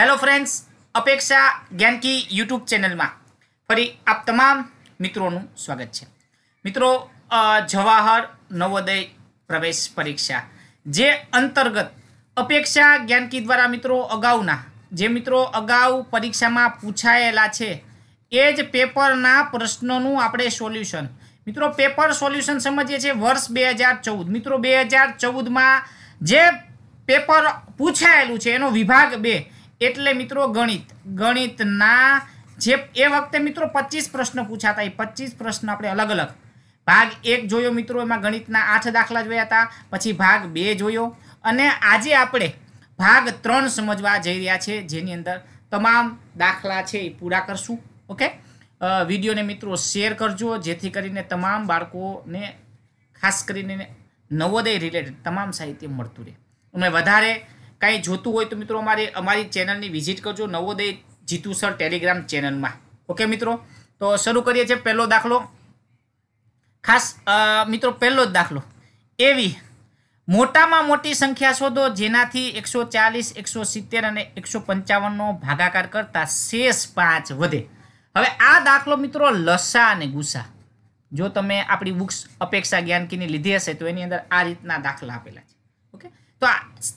hello friends અપેક્ષા જ્ઞાનકી YouTube ચેનલમાં ફરી આપ તમામ મિત્રોનું સ્વાગત છે મિત્રો જવાહર નવોદય પ્રવેશ પરીક્ષા જે અંતર્ગત અપેક્ષા જ્ઞાનકી દ્વારા મિત્રો અગાઉના જે મિત્રો અગાઉ પરીક્ષામાં પૂછાયેલા છે એ જ પેપરના પ્રશ્નોનું આપણે સોલ્યુશન મિત્રો પેપર સોલ્યુશન સમજીએ છીએ વર્ષ બે હજાર ચૌદ મિત્રો બે હજાર ચૌદમાં જે પેપર પૂછાયેલું છે એનો વિભાગ બે એટલે મિત્રો ગણિત ગણિતના જે એ વખતે મિત્રો પચીસ પ્રશ્ન પૂછાતા એ પચીસ પ્રશ્ન આપણે અલગ અલગ ભાગ એક જોયો મિત્રો એમાં ગણિતના આઠ દાખલા જોયા હતા પછી ભાગ બે જોયો અને આજે આપણે ભાગ ત્રણ સમજવા જઈ રહ્યા છે જેની અંદર તમામ દાખલા છે એ પૂરા કરશું ઓકે વિડીયોને મિત્રો શેર કરજો જેથી કરીને તમામ બાળકોને ખાસ કરીને નવોદય રિલેટેડ તમામ સાહિત્ય મળતું રહે અમે વધારે કાંઈ જોતું હોય તો મિત્રો અમારે અમારી ચેનલની વિઝિટ કરજો નવોદય જીતુ સર ટેલિગ્રામ ચેનલમાં ઓકે મિત્રો તો શરૂ કરીએ છીએ પહેલો દાખલો ખાસ મિત્રો પહેલો જ દાખલો એવી મોટામાં મોટી સંખ્યા શોધો જેનાથી એકસો ચાલીસ એકસો સિત્તેર અને એકસો પંચાવનનો ભાગાકાર કરતા શેષ પાંચ વધે હવે આ દાખલો મિત્રો લસા અને ગુસા જો તમે આપણી બુક્સ અપેક્ષા જ્ઞાનકીની લીધી હશે તો એની અંદર આ રીતના દાખલા આપેલા છે ઓકે તો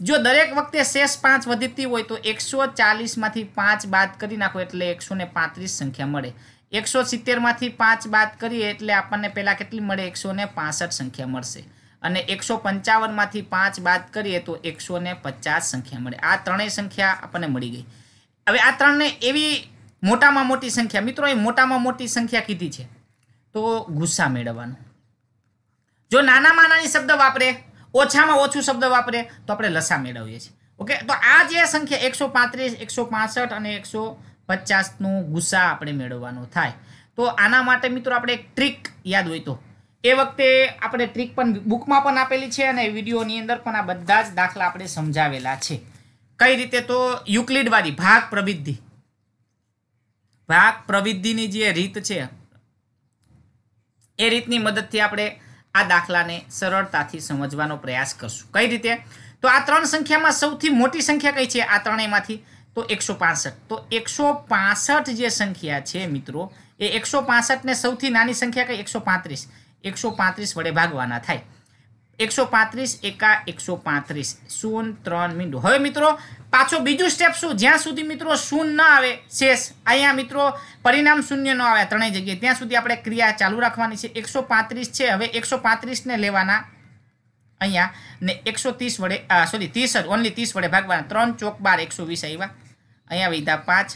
જો દરેક વખતે શેષ પાંચ વધતી હોય તો એકસો ચાલીસમાંથી પાંચ બાદ કરી નાખો એટલે એકસો ને પાંત્રીસ સંખ્યા મળે એકસો સિત્તેરમાંથી પાંચ બાદ કરીએ એટલે આપણને પહેલાં કેટલી મળે એકસો ને પાસઠ સંખ્યા મળશે અને એકસો પંચાવનમાંથી પાંચ બાદ કરીએ તો એકસો ને પચાસ સંખ્યા મળે આ ત્રણેય સંખ્યા આપણને મળી ગઈ હવે આ ત્રણને એવી મોટામાં મોટી સંખ્યા મિત્રો એ મોટામાં મોટી સંખ્યા કીધી છે તો ગુસ્સા મેળવવાનો જો નાનામાં નાની શબ્દ વાપરે ઓછામાં ઓછું શબ્દ વાપરે તો આપણે લસા મેળવીએ છીએ ઓકે તો આ જે સંખ્યા એકસો પાંત્રીસ એકસો પાસઠ અને એકસો પચાસનું ગુસ્સા આપણે મેળવવાનો થાય તો આના માટે મિત્રો આપણે એક ટ્રીક યાદ હોય તો એ વખતે આપણે ટ્રીક પણ બુકમાં પણ આપેલી છે અને વિડીયોની અંદર પણ આ બધા જ દાખલા આપણે સમજાવેલા છે કઈ રીતે તો યુક્લિડવાળી ભાગ પ્રવિધિ ભાગ પ્રવિધિની જે રીત છે એ રીતની મદદથી આપણે આ દાખલાને સરળતાથી સમજવાનો પ્રયાસ કરશું કઈ રીતે તો આ ત્રણ સંખ્યામાં સૌથી મોટી સંખ્યા કઈ છે આ ત્રણેયમાંથી તો એકસો પાસઠ તો એકસો પાસઠ જે સંખ્યા છે મિત્રો એ એકસો પાસઠને સૌથી નાની સંખ્યા કઈ એકસો પાંત્રીસ એકસો પાંત્રીસ વડે ભાગવાના થાય એકસો પાંત્રીસ એકા એકસો પાંત્રીસ શૂન ત્રણ મીંડું હવે મિત્રો પાછો બીજું સ્ટેપ શું જ્યાં સુધી મિત્રો શૂન ન આવે શેષ અહીંયા મિત્રો પરિણામ શૂન્ય ન આવે ત્રણેય જગ્યાએ ત્યાં સુધી આપણે ક્રિયા ચાલુ રાખવાની છે એકસો પાંત્રીસ છે હવે એકસો પાંત્રીસને લેવાના અહીંયા ને એકસો ત્રીસ વડે સોરી ત્રીસ ઓનલી ત્રીસ વડે ભાગવાના ત્રણ ચોક બાર એકસો વીસ આવ્યા અહીંયા વીધા પાંચ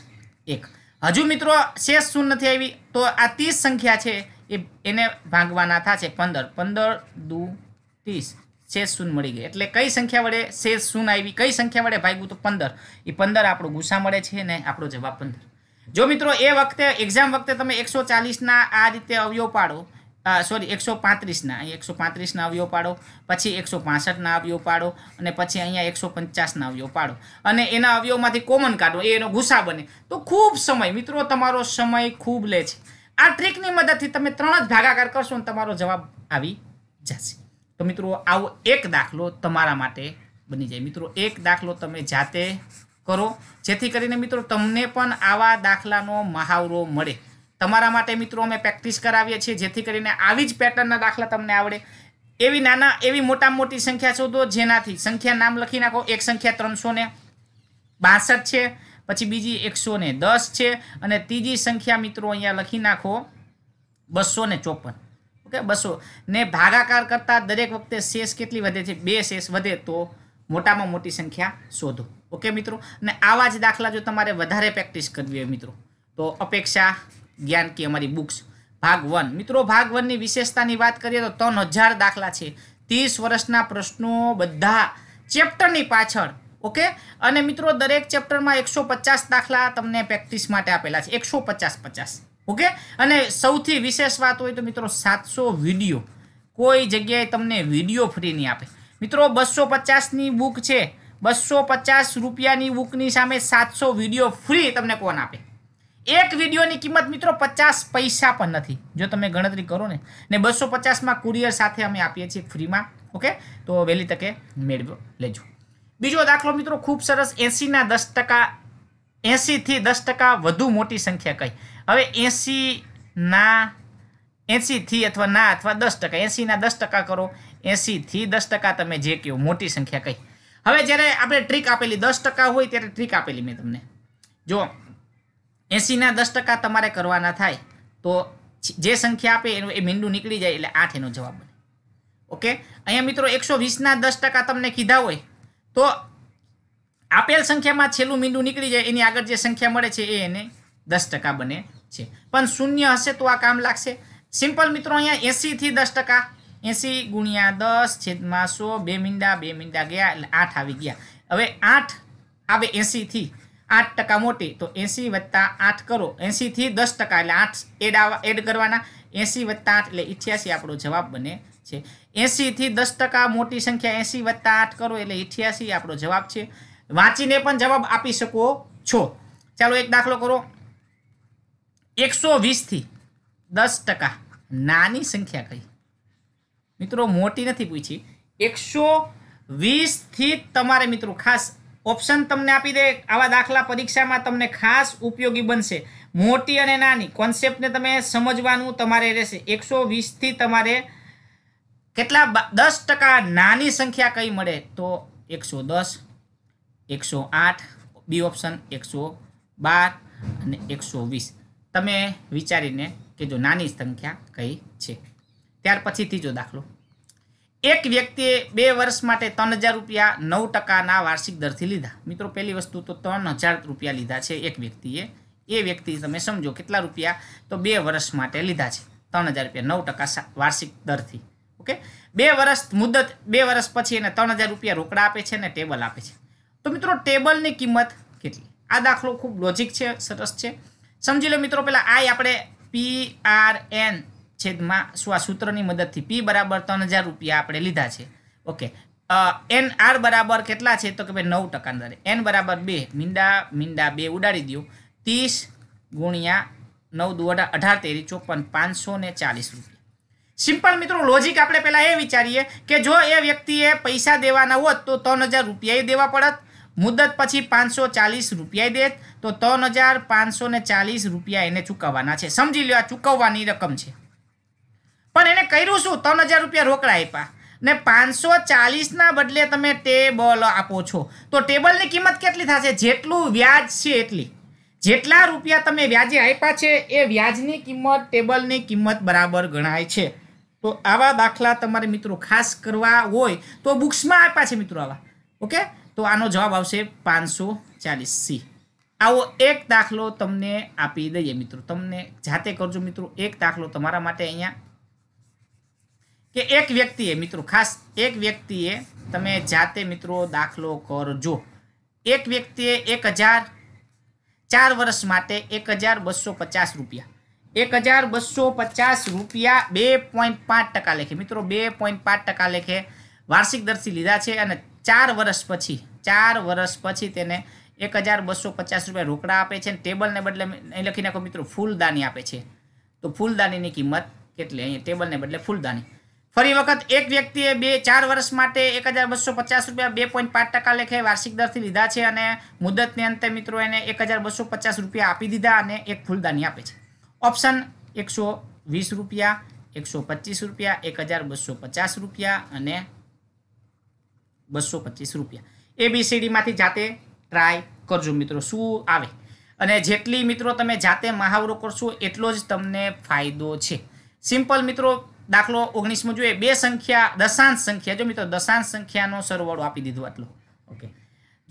એક હજુ મિત્રો શેષ શૂન નથી આવી તો આ ત્રીસ સંખ્યા છે એ એને ભાગવાના થશે પંદર પંદર દૂ ત્રીસ શેષ શૂન મળી ગઈ એટલે કઈ સંખ્યા વડે શેષ શૂન આવી કઈ સંખ્યા વડે ભાગ્યું તો પંદર એ પંદર આપણો ગુસા મળે છે ને આપણો જવાબ પંદર જો મિત્રો એ વખતે એક્ઝામ વખતે તમે એકસો ચાલીસના આ રીતે અવયવ પાડો સોરી એકસો પાંત્રીસના અહીંયા એકસો પાંત્રીસના અવયવ પાડો પછી એકસો પાંસઠના અવયવ પાડો અને પછી અહીંયા એકસો પચાસના અવયવ પાડો અને એના અવયવમાંથી કોમન કાઢો એ એનો ગુસા બને તો ખૂબ સમય મિત્રો તમારો સમય ખૂબ લે છે આ ટ્રીકની મદદથી તમે ત્રણ જ ભાગાકાર કરશો અને તમારો જવાબ આવી જશે તો મિત્રો આવો એક દાખલો તમારા માટે બની જાય મિત્રો એક દાખલો તમે જાતે કરો જેથી કરીને મિત્રો તમને પણ આવા દાખલાનો મહાવરો મળે તમારા માટે મિત્રો અમે પ્રેક્ટિસ કરાવીએ છીએ જેથી કરીને આવી જ પેટર્નના દાખલા તમને આવડે એવી નાના એવી મોટા મોટી સંખ્યા શોધો જેનાથી સંખ્યા નામ લખી નાખો એક સંખ્યા ત્રણસો ને બાસઠ છે પછી બીજી એકસો ને દસ છે અને ત્રીજી સંખ્યા મિત્રો અહીંયા લખી નાખો બસો ને ચોપન ઓકે બસો ને ભાગાકાર કરતાં દરેક વખતે શેષ કેટલી વધે છે બે શેષ વધે તો મોટામાં મોટી સંખ્યા શોધો ઓકે મિત્રો ને આવા જ દાખલા જો તમારે વધારે પ્રેક્ટિસ કરવી હોય મિત્રો તો અપેક્ષા જ્ઞાન કે અમારી બુક્સ ભાગ વન મિત્રો ભાગ વનની વિશેષતાની વાત કરીએ તો ત્રણ હજાર દાખલા છે ત્રીસ વર્ષના પ્રશ્નો બધા ચેપ્ટરની પાછળ ઓકે અને મિત્રો દરેક ચેપ્ટરમાં એકસો પચાસ દાખલા તમને પ્રેક્ટિસ માટે આપેલા છે એકસો પચાસ પચાસ ઓકે અને સૌથી વિશેષ વાત હોય તો મિત્રો સાતસો વિડીયો કોઈ જગ્યાએ તમને વિડીયો ફ્રી નહીં આપે મિત્રો બસો પચાસની બુક છે બસો પચાસ રૂપિયાની બુકની સામે સાતસો વિડીયો ફ્રી તમને કોણ આપે એક વિડીયોની કિંમત મિત્રો પચાસ પૈસા પણ નથી જો તમે ગણતરી કરો ને ને બસો પચાસમાં કુરિયર સાથે અમે આપીએ છીએ ફ્રીમાં ઓકે તો વહેલી તકે મેળવ્યો લેજો બીજો દાખલો મિત્રો ખૂબ સરસ એંસીના દસ ટકા એંસીથી દસ ટકા વધુ મોટી સંખ્યા કઈ હવે ના એંસીથી અથવા ના અથવા દસ ટકા એંસીના દસ ટકા કરો એંસીથી દસ ટકા તમે જે કહો મોટી સંખ્યા કહી હવે જ્યારે આપણે ટ્રીક આપેલી દસ ટકા હોય ત્યારે ટ્રીક આપેલી મેં તમને જો એંસીના દસ ટકા તમારે કરવાના થાય તો જે સંખ્યા આપે એનું એ મીંડું નીકળી જાય એટલે આઠ એનો જવાબ બને ઓકે અહીંયા મિત્રો એકસો વીસના દસ ટકા તમને કીધા હોય તો આપેલ સંખ્યામાં છેલ્લું મીંડું નીકળી જાય એની આગળ જે સંખ્યા મળે છે એ એને દસ ટકા બને છે પણ શૂન્ય હશે તો આ કામ લાગશે સિમ્પલ મિત્રો અહીંયા એંસીથી દસ ટકા એંસી ગુણ્યા દસ છેદમાં સો બે મીંડા બે મીંડા ગયા એટલે આઠ આવી ગયા હવે આઠ આવે એંસીથી આઠ ટકા મોટી તો એંસી વત્તા આઠ કરો એંસીથી દસ ટકા એટલે આઠ એડ આવવા એડ કરવાના એંસી વત્તા આઠ એટલે ઇઠ્યાસી આપણો જવાબ બને છે એંસીથી દસ ટકા મોટી સંખ્યા એંસી વત્તા આઠ કરો એટલે ઇઠ્યાસી આપણો જવાબ છે વાંચીને પણ જવાબ આપી શકો છો ચાલો એક દાખલો કરો એકસો વીસથી દસ ટકા નાની સંખ્યા કઈ મિત્રો મોટી નથી પૂછી એકસો વીસથી તમારે મિત્રો ખાસ ઓપ્શન તમને આપી દે આવા દાખલા પરીક્ષામાં તમને ખાસ ઉપયોગી બનશે મોટી અને નાની કોન્સેપ્ટને તમે સમજવાનું તમારે રહેશે એકસો વીસથી તમારે કેટલા દસ ટકા નાની સંખ્યા કઈ મળે તો એકસો દસ એકસો આઠ બી ઓપ્શન એકસો બાર અને એકસો વીસ તમે વિચારીને કે જો નાની સંખ્યા કઈ છે ત્યાર પછી ત્રીજો દાખલો એક વ્યક્તિએ બે વર્ષ માટે ત્રણ હજાર રૂપિયા નવ ટકાના વાર્ષિક દરથી લીધા મિત્રો પહેલી વસ્તુ તો ત્રણ હજાર રૂપિયા લીધા છે એક વ્યક્તિએ એ વ્યક્તિ તમે સમજો કેટલા રૂપિયા તો બે વર્ષ માટે લીધા છે ત્રણ હજાર રૂપિયા નવ ટકા વાર્ષિક દરથી ઓકે બે વર્ષ મુદત બે વર્ષ પછી એને ત્રણ હજાર રૂપિયા રોકડા આપે છે ને ટેબલ આપે છે તો મિત્રો ટેબલની કિંમત કેટલી આ દાખલો ખૂબ લોજિક છે સરસ છે સમજી લો મિત્રો પેલા આઈ આપણે પી આર એન છેદમાં શું આ સૂત્રની મદદથી પી બરાબર ત્રણ હજાર રૂપિયા આપણે લીધા છે ઓકે એન આર બરાબર કેટલા છે તો કે ભાઈ નવ ટકા અંદર એન બરાબર બે મીંડા મીંડા બે ઉડાડી દો ત્રીસ ગુણ્યા નવ દુ અઢાર અઢાર તેરી ચોપન પાંચસો ને ચાલીસ રૂપિયા સિમ્પલ મિત્રો લોજિક આપણે પહેલાં એ વિચારીએ કે જો એ વ્યક્તિએ પૈસા દેવાના હોત તો ત્રણ હજાર રૂપિયા દેવા પડત મુદત પછી પાંચસો ચાલીસ રૂપિયા દે તો ત્રણ હજાર પાંચસો ને ચાલીસ રૂપિયા એને ચૂકવવાના છે સમજી લો આ ચૂકવવાની રકમ છે પણ એને કર્યું શું ત્રણ હજાર રૂપિયા રોકડા આપ્યા ને પાંચસો ચાલીસના બદલે તમે ટેબલ આપો છો તો ટેબલની કિંમત કેટલી થશે જેટલું વ્યાજ છે એટલી જેટલા રૂપિયા તમે વ્યાજે આપ્યા છે એ વ્યાજની કિંમત ટેબલની કિંમત બરાબર ગણાય છે તો આવા દાખલા તમારે મિત્રો ખાસ કરવા હોય તો બુક્સમાં આપ્યા છે મિત્રો આવા ઓકે તો આનો જવાબ આવશે પાંચસો ચાલીસ સી આવો એક દાખલો તમને આપી દઈએ મિત્રો તમને જાતે કરજો મિત્રો એક દાખલો તમારા માટે અહીંયા કે એક વ્યક્તિએ મિત્રો ખાસ એક વ્યક્તિએ તમે જાતે મિત્રો દાખલો કરજો એક વ્યક્તિએ એક હજાર ચાર વર્ષ માટે એક હજાર બસો પચાસ રૂપિયા એક હજાર બસો પચાસ રૂપિયા બે પોઈન્ટ પાંચ ટકા લેખે મિત્રો બે પોઈન્ટ પાંચ ટકા લેખે વાર્ષિક દરથી લીધા છે અને ચાર વર્ષ પછી ચાર વર્ષ પછી તેને એક હજાર બસો પચાસ રૂપિયા રોકડા આપે છે અને ટેબલને બદલે અહીં લખી નાખો મિત્રો ફૂલદાની આપે છે તો ફૂલદાનીની કિંમત કેટલી અહીંયા ટેબલને બદલે ફૂલદાની ફરી વખત એક વ્યક્તિએ બે ચાર વર્ષ માટે એક હજાર બસો પચાસ રૂપિયા બે પોઈન્ટ પાંચ ટકા લેખે વાર્ષિક દરથી લીધા છે અને મુદતને અંતે મિત્રો એને એક હજાર બસો પચાસ રૂપિયા આપી દીધા અને એક ફૂલદાની આપે છે ઓપ્શન એકસો વીસ રૂપિયા એકસો પચીસ રૂપિયા એક હજાર બસો પચાસ રૂપિયા અને બસો પચીસ રૂપિયા એબીસીડીમાંથી જાતે ટ્રાય કરજો મિત્રો શું આવે અને જેટલી મિત્રો તમે જાતે મહાવરો કરશો એટલો જ તમને ફાયદો છે સિમ્પલ મિત્રો દાખલો ઓગણીસમો જોઈએ બે સંખ્યા દશાંશ સંખ્યા જો મિત્રો દશાંશ સંખ્યાનો સરવાળો આપી દીધો આટલો ઓકે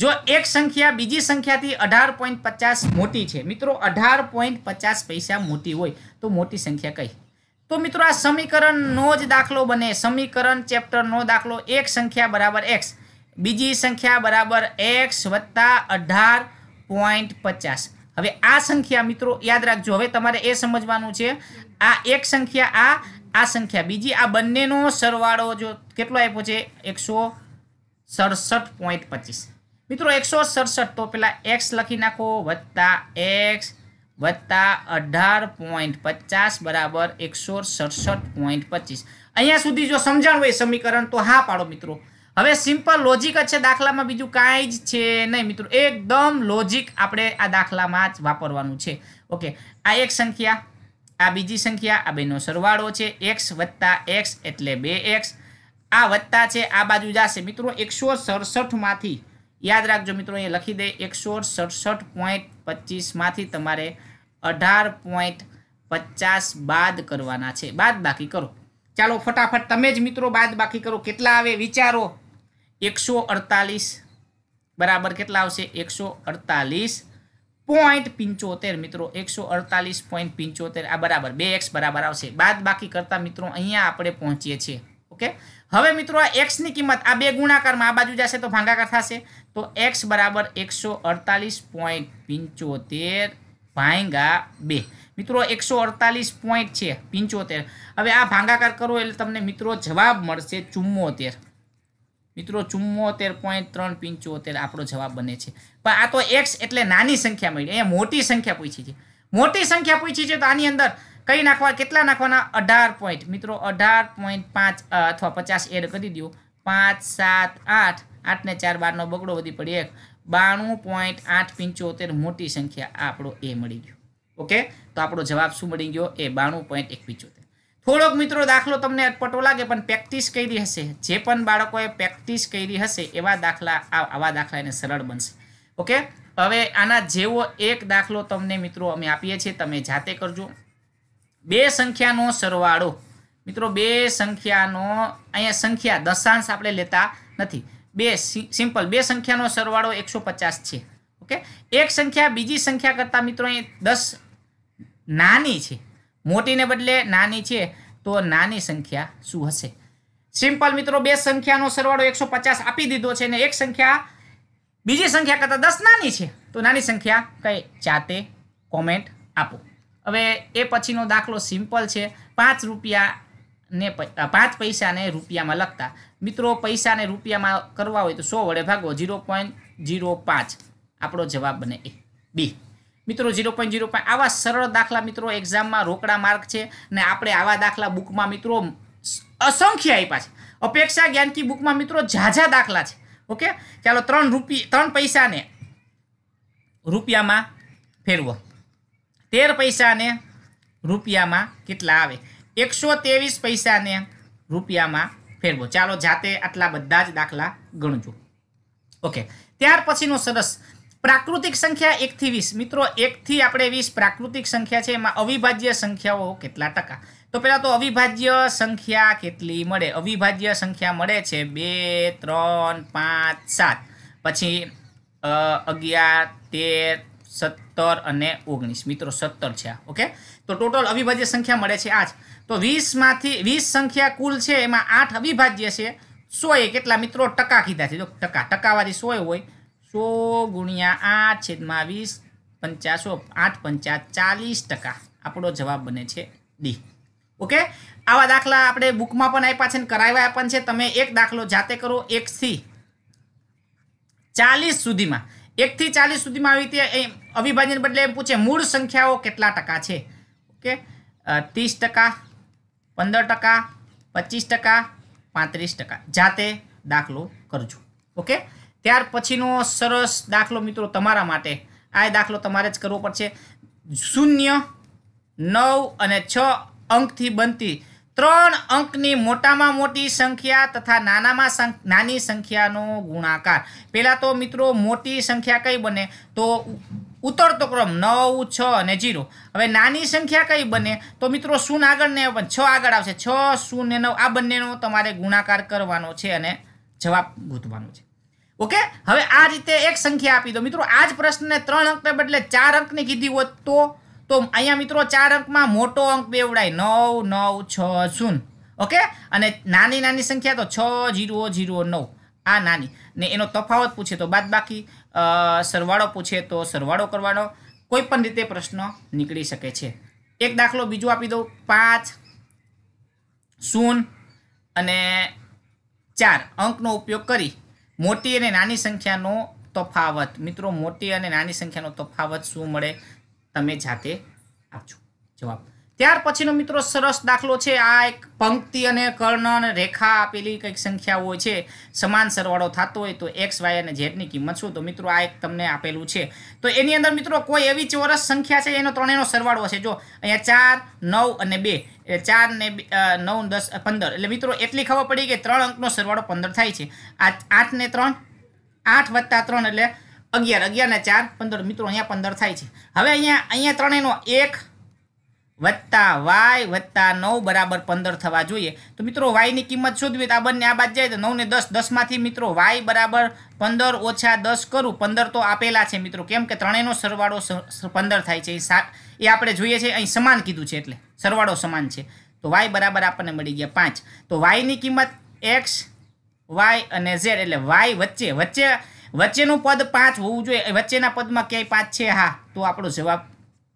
જો એક સંખ્યા બીજી સંખ્યાથી અઢાર પોઈન્ટ પચાસ મોટી છે મિત્રો અઢાર પોઈન્ટ પચાસ પૈસા મોટી હોય તો મોટી સંખ્યા કઈ તો મિત્રો આ સમીકરણનો જ દાખલો બને સમીકરણ ચેપ્ટરનો દાખલો એક સંખ્યા બરાબર એક્સ બીજી સંખ્યા બરાબર એક્સ વત્તા અઢાર પોઈન્ટ પચાસ હવે આ સંખ્યા મિત્રો યાદ રાખજો હવે તમારે એ સમજવાનું છે આ એક સંખ્યા આ આ સંખ્યા બીજી આ બંનેનો સરવાળો જો કેટલો આપ્યો છે એકસો સડસઠ પોઈન્ટ પચીસ મિત્રો એકસો સડસઠ તો પેલા એક્સ લખી નાખો વત્તા એક્સ વત્તા અઢાર પોઈન્ટ પચાસ બરાબર એકસો સડસઠ પોઈન્ટ પચીસ અહીંયા સુધી જો સમજણ હોય સમીકરણ તો હા પાડો મિત્રો હવે સિમ્પલ લોજિક જ છે દાખલામાં બીજું કાંઈ જ છે નહીં મિત્રો એકદમ લોજિક આપણે આ દાખલામાં જ વાપરવાનું છે ઓકે આ એક સંખ્યા આ બીજી સંખ્યા આ બેનો સરવાળો છે એક્સ વત્તા એક્સ એટલે બે એક્સ આ વત્તા છે આ બાજુ જશે મિત્રો એકસો સડસઠમાંથી યાદ રાખજો મિત્રો એ લખી દે એકસો સડસઠ પોઈન્ટ પચીસમાંથી તમારે અઢાર પોઈન્ટ પચાસ બાદ કરવાના છે બાદ બાકી કરો ચાલો ફટાફટ તમે જ મિત્રો બાદ બાકી કરો કેટલા આવે વિચારો એકસો અડતાલીસ બરાબર કેટલા આવશે એકસો અડતાલીસ પોઈન્ટ પંચોતેર મિત્રો એકસો અડતાલીસ પોઈન્ટ પિંચોતેર આ બરાબર બે એક્સ બરાબર આવશે બાદ બાકી કરતા મિત્રો અહીંયા આપણે પહોંચીએ છીએ ઓકે હવે મિત્રો આ એક્સની કિંમત આ બે ગુણાકારમાં આ બાજુ જશે તો ભાંગાકાર થશે તો એક્સ બરાબર એકસો અડતાલીસ પોઈન્ટ પંચોતેર ભાંગા બે મિત્રો એકસો અડતાલીસ પોઈન્ટ છે પંચોતેર હવે આ ભાંગાકાર કરો એટલે તમને મિત્રો જવાબ મળશે ચુમ્મોતેર મિત્રો ચુમ્મોતેર પોઈન્ટ ત્રણ પંચોતેર આપણો જવાબ બને છે પણ આ તો એક્સ એટલે નાની સંખ્યા મળી એ મોટી સંખ્યા પૂછી છે મોટી સંખ્યા પૂછી છે તો આની અંદર કઈ નાખવા કેટલા નાખવાના અઢાર પોઈન્ટ મિત્રો અઢાર પોઈન્ટ પાંચ અથવા પચાસ એડ કરી દો પાંચ સાત આઠ આઠને ચાર બારનો બગડો વધી પડી એક બાણું પોઈન્ટ આઠ પંચોતેર મોટી સંખ્યા આપણો એ મળી ગયો ઓકે તો આપણો જવાબ શું મળી ગયો એ બાણું પોઈન્ટ એક પંચોતેર થોડોક મિત્રો દાખલો તમને અટપટો લાગે પણ પ્રેક્ટિસ કરી હશે જે પણ બાળકોએ પ્રેક્ટિસ કરી હશે એવા દાખલા આવા દાખલા એને સરળ બનશે ઓકે હવે આના જેવો એક દાખલો તમને મિત્રો અમે આપીએ છીએ તમે જાતે કરજો બે સંખ્યાનો સરવાળો મિત્રો બે સંખ્યાનો અહીંયા સંખ્યા દશાંશ આપણે લેતા નથી બે સિમ્પલ બે સંખ્યાનો સરવાળો એકસો છે ઓકે એક સંખ્યા બીજી સંખ્યા કરતાં મિત્રો અહીંયા દસ નાની છે મોટીને બદલે નાની છે તો નાની સંખ્યા શું હશે સિમ્પલ મિત્રો બે સંખ્યાનો સરવાળો એકસો આપી દીધો છે અને એક સંખ્યા બીજી સંખ્યા કરતાં દસ નાની છે તો નાની સંખ્યા કઈ જાતે કોમેન્ટ આપો હવે એ પછીનો દાખલો સિમ્પલ છે પાંચ રૂપિયાને પાંચ પૈસાને રૂપિયામાં લખતા મિત્રો પૈસાને રૂપિયામાં કરવા હોય તો સો વડે ભાગો ઝીરો પોઈન્ટ ઝીરો પાંચ આપણો જવાબ બને એ બી મિત્રો ઝીરો પોઈન્ટ ઝીરો પાંચ આવા સરળ દાખલા મિત્રો એક્ઝામમાં રોકડા માર્ક છે ને આપણે આવા દાખલા બુકમાં મિત્રો અસંખ્ય આપ્યા છે અપેક્ષા જ્ઞાનકી બુકમાં મિત્રો ઝાઝા દાખલા છે ઓકે ચાલો ત્રણ રૂપિયા ત્રણ પૈસાને રૂપિયામાં ફેરવો તેર પૈસાને રૂપિયામાં કેટલા આવે એકસો તેવીસ પૈસાને રૂપિયામાં ફેરવો ચાલો જાતે આટલા બધા જ દાખલા ગણજો ઓકે ત્યાર પછીનો સરસ પ્રાકૃતિક સંખ્યા એકથી વીસ મિત્રો એકથી આપણે વીસ પ્રાકૃતિક સંખ્યા છે એમાં અવિભાજ્ય સંખ્યાઓ કેટલા ટકા તો પહેલાં તો અવિભાજ્ય સંખ્યા કેટલી મળે અવિભાજ્ય સંખ્યા મળે છે બે ત્રણ પાંચ સાત પછી અગિયાર તેર સત્તર અને ઓગણીસ મિત્રો સત્તર છે આ ઓકે તો ટોટલ અવિભાજ્ય સંખ્યા મળે છે આજ તો વીસમાંથી વીસ સંખ્યા કુલ છે એમાં આઠ અવિભાજ્ય છે સો એ કેટલા મિત્રો ટકા કીધા છે જો ટકા ટકાવાળી સોએ હોય સો ગુણ્યા આઠ છેદમાં વીસ પંચાસો આઠ પંચા ચાલીસ ટકા આપણો જવાબ બને છે ડી ઓકે આવા દાખલા આપણે બુકમાં પણ આપ્યા છે ને કરાવ્યા પણ છે તમે એક દાખલો જાતે કરો એકથી ચાલીસ સુધીમાં એકથી ચાલીસ સુધીમાં આવી એ અવિભાજ્યને બદલે એમ પૂછે મૂળ સંખ્યાઓ કેટલા ટકા છે ઓકે ત્રીસ ટકા પંદર ટકા પચીસ ટકા પાંત્રીસ ટકા જાતે દાખલો કરજો ઓકે ત્યાર પછીનો સરસ દાખલો મિત્રો તમારા માટે આ દાખલો તમારે જ કરવો પડશે શૂન્ય નવ અને છ અંકથી બનતી ત્રણ અંકની મોટામાં મોટી સંખ્યા તથા નાનામાં નાની સંખ્યાનો ગુણાકાર પહેલાં તો મિત્રો મોટી સંખ્યા કઈ બને તો ઉતરતો ક્રમ નવ છ અને ઝીરો હવે નાની સંખ્યા કઈ બને તો મિત્રો શૂન આગળ ને પણ છ આગળ આવશે છ શૂન્ય નવ આ બંનેનો તમારે ગુણાકાર કરવાનો છે અને જવાબ ગોતવાનો છે ઓકે હવે આ રીતે એક સંખ્યા આપી દો મિત્રો આ જ પ્રશ્નને ત્રણ અંકને બદલે ચાર અંકની કીધી હોત તો તો અહીંયા મિત્રો ચાર અંકમાં મોટો અંક બેવડાય નવ નવ છ શૂન ઓકે અને નાની નાની સંખ્યા તો છ જીરો જીરો નવ આ નાની ને એનો તફાવત પૂછે તો બાદ બાકી સરવાળો પૂછે તો સરવાળો કરવાનો કોઈ પણ રીતે પ્રશ્ન નીકળી શકે છે એક દાખલો બીજો આપી દઉં પાંચ શૂન અને ચાર અંકનો ઉપયોગ કરી મોટી અને નાની સંખ્યાનો તફાવત મિત્રો મોટી અને નાની સંખ્યાનો તફાવત શું મળે તમે જાતે આપજો જવાબ ત્યાર પછીનો મિત્રો સરસ દાખલો છે આ એક પંક્તિ અને કર્ણ અને રેખા આપેલી કંઈક સંખ્યા હોય છે સમાન સરવાળો થતો હોય તો એક્સ વાય અને ઝેડની કિંમત શું તો મિત્રો આ એક તમને આપેલું છે તો એની અંદર મિત્રો કોઈ એવી ચોરસ સંખ્યા છે એનો ત્રણેયનો સરવાળો છે જો અહીંયા ચાર નવ અને બે એટલે ચાર ને નવ દસ પંદર એટલે મિત્રો એટલી ખબર પડી કે ત્રણ અંકનો સરવાળો પંદર થાય છે આ આઠ ને ત્રણ આઠ વત્તા ત્રણ એટલે અગિયાર અગિયારના ચાર પંદર મિત્રો અહીંયા પંદર થાય છે હવે અહીંયા અહીંયા ત્રણેયનો એક વત્તા વાય વત્તા નવ બરાબર પંદર થવા જોઈએ તો મિત્રો વાયની કિંમત શોધવી તો આ બંને આ બાદ જાય તો નવ ને દસ દસમાંથી મિત્રો વાય બરાબર પંદર ઓછા દસ કરું પંદર તો આપેલા છે મિત્રો કેમ કે ત્રણેયનો સરવાળો પંદર થાય છે એ આપણે જોઈએ છે અહીં સમાન કીધું છે એટલે સરવાળો સમાન છે તો વાય બરાબર આપણને મળી ગયા પાંચ તો વાયની કિંમત એક્સ વાય અને ઝેડ એટલે વાય વચ્ચે વચ્ચે વચ્ચેનું પદ પાંચ હોવું જોઈએ વચ્ચેના પદમાં ક્યાંય પાંચ છે હા તો આપણો જવાબ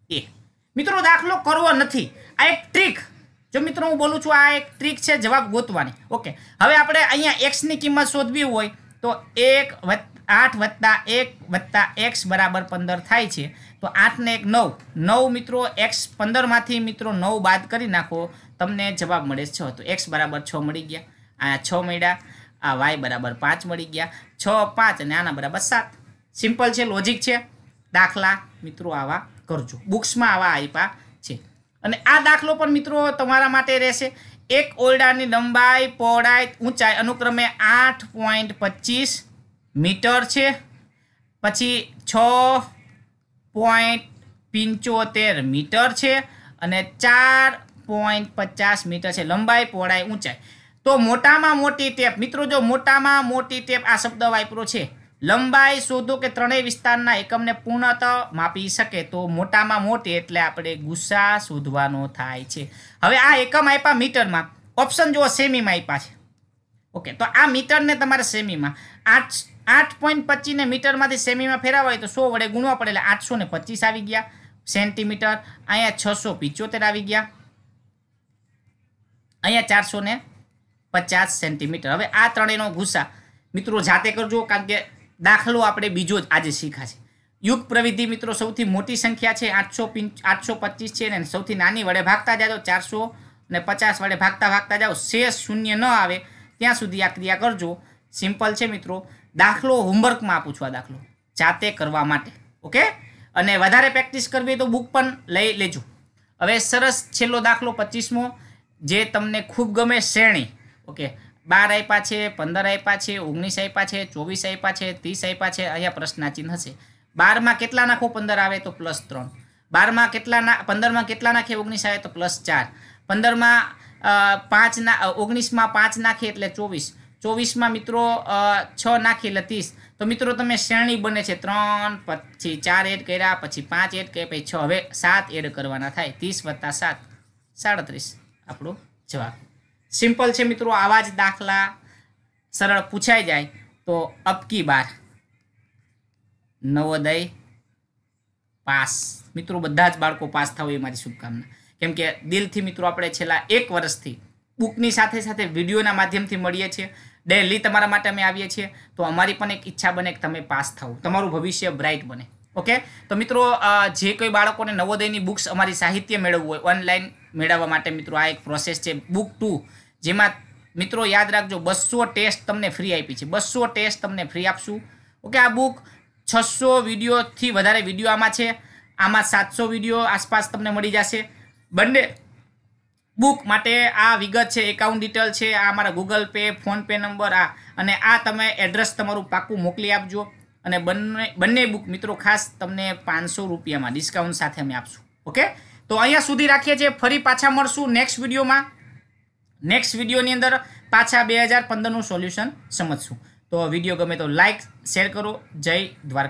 એ મિત્રો દાખલો કરવો નથી આ એક ટ્રીક જો મિત્રો હું બોલું છું આ એક ટ્રીક છે જવાબ ગોતવાની ઓકે હવે આપણે અહીંયા એક્સની કિંમત શોધવી હોય તો એક આઠ વત્તા એક વત્તા એક્સ બરાબર પંદર થાય છે તો આઠને એક નવ નવ મિત્રો એક્સ પંદરમાંથી મિત્રો નવ બાદ કરી નાખો તમને જવાબ મળે છ તો એક્સ બરાબર છ મળી ગયા આ છ મળ્યા આ વાય બરાબર પાંચ મળી ગયા છ પાંચ અને આના બરાબર સાત સિમ્પલ છે લોજિક છે દાખલા મિત્રો આવા કરજો બુક્સમાં આવા આપ્યા છે અને આ દાખલો પણ મિત્રો તમારા માટે રહેશે એક ઓરડાની લંબાઈ પહોળાઈ ઊંચાઈ અનુક્રમે આઠ પોઈન્ટ પચીસ મીટર છે પછી છ પોઈન્ટ પંચોતેર મીટર છે અને ચાર પોઈન્ટ પચાસ મીટર છે લંબાઈ પહોળાઈ ઊંચાઈ તો મોટામાં મોટી ટેપ મિત્રો જો મોટામાં મોટી ટેપ આ શબ્દ વાપરો છે લંબાઈ શોધો કે ત્રણેય વિસ્તારના એકમને પૂર્ણત માપી શકે તો મોટામાં મોટી એટલે આપણે ગુસ્સા શોધવાનો થાય છે હવે આ એકમ આપ્યા મીટરમાં ઓપ્શન જુઓ સેમીમાં આપ્યા છે ઓકે તો આ મીટરને તમારે સેમીમાં આઠ આઠ પોઈન્ટ પચીસને મીટરમાંથી સેમીમાં ફેરવાય તો સો વડે ગુણવા પડે એટલે આઠસો ને પચીસ આવી ગયા સેન્ટીમીટર અહીંયા છસો પિચોતેર આવી ગયા અહીંયા ચારસો ને પચાસ સેન્ટીમીટર હવે આ ત્રણેયનો ગુસા મિત્રો જાતે કરજો કારણ કે દાખલો આપણે બીજો જ આજે શીખાશે યુગ પ્રવિધિ મિત્રો સૌથી મોટી સંખ્યા છે આઠસો આઠસો પચીસ છે ને સૌથી નાની વડે ભાગતા જાજો ચારસો ને પચાસ વડે ભાગતા ભાગતા જાઓ શેષ શૂન્ય ન આવે ત્યાં સુધી આ ક્રિયા કરજો સિમ્પલ છે મિત્રો દાખલો હોમવર્કમાં પૂછવા દાખલો જાતે કરવા માટે ઓકે અને વધારે પ્રેક્ટિસ કરવી તો બુક પણ લઈ લેજો હવે સરસ છેલ્લો દાખલો પચીસમો જે તમને ખૂબ ગમે શ્રેણી ઓકે બાર આપ્યા છે પંદર આપ્યા છે ઓગણીસ આપ્યા છે ચોવીસ આપ્યા છે ત્રીસ આપ્યા છે અહીંયા પ્રશ્નાચિહ્ન હશે બારમાં કેટલા નાખો પંદર આવે તો પ્લસ ત્રણ બારમાં કેટલા ના પંદરમાં કેટલા નાખે ઓગણીસ આવે તો પ્લસ ચાર પંદરમાં પાંચ ના ઓગણીસમાં પાંચ નાખે એટલે ચોવીસ ચોવીસમાં મિત્રો છ નાખી એટલે ત્રીસ તો મિત્રો તમે શ્રેણી બને છે ત્રણ પછી ચાર એડ કર્યા પછી પાંચ એડ કર્યા પછી છ હવે સાત એડ કરવાના થાય ત્રીસ વત્તા સાત સાડત્રીસ આપણો જવાબ સિમ્પલ છે મિત્રો આવા જ દાખલા સરળ પૂછાઈ જાય તો અબકી બાર નવોદય પાસ મિત્રો બધા જ બાળકો પાસ થાવ એ મારી શુભકામના કેમ કે દિલથી મિત્રો આપણે છેલ્લા એક વર્ષથી બુકની સાથે સાથે વિડીયોના માધ્યમથી મળીએ છીએ ડેલી તમારા માટે અમે આવીએ છીએ તો અમારી પણ એક ઈચ્છા બને કે તમે પાસ થાઓ તમારું ભવિષ્ય બ્રાઇટ બને ઓકે તો મિત્રો જે કોઈ બાળકોને નવોદયની બુક્સ અમારી સાહિત્ય મેળવવું હોય ઓનલાઈન મેળવવા માટે મિત્રો આ એક પ્રોસેસ છે બુક ટુ જેમાં મિત્રો યાદ રાખજો બસો ટેસ્ટ તમને ફ્રી આપી છે બસો ટેસ્ટ તમને ફ્રી આપશું ઓકે આ બુક છસો વિડીયોથી વધારે વિડીયો આમાં છે આમાં સાતસો વિડીયો આસપાસ તમને મળી જશે બંને બુક માટે આ વિગત છે એકાઉન્ટ ડિટેલ છે આ અમારા ગૂગલ પે ફોનપે નંબર આ અને આ તમે એડ્રેસ તમારું પાક્કું મોકલી આપજો અને બંને બંને બુક મિત્રો ખાસ તમને પાંચસો રૂપિયામાં ડિસ્કાઉન્ટ સાથે અમે આપશું ઓકે તો અહીંયા સુધી રાખીએ છીએ ફરી પાછા મળશું નેક્સ્ટ વિડીયોમાં નેક્સ્ટ વિડીયોની અંદર પાછા બે હજાર પંદરનું સોલ્યુશન સમજશું તો વિડીયો ગમે તો લાઇક શેર કરો જય દ્વારકા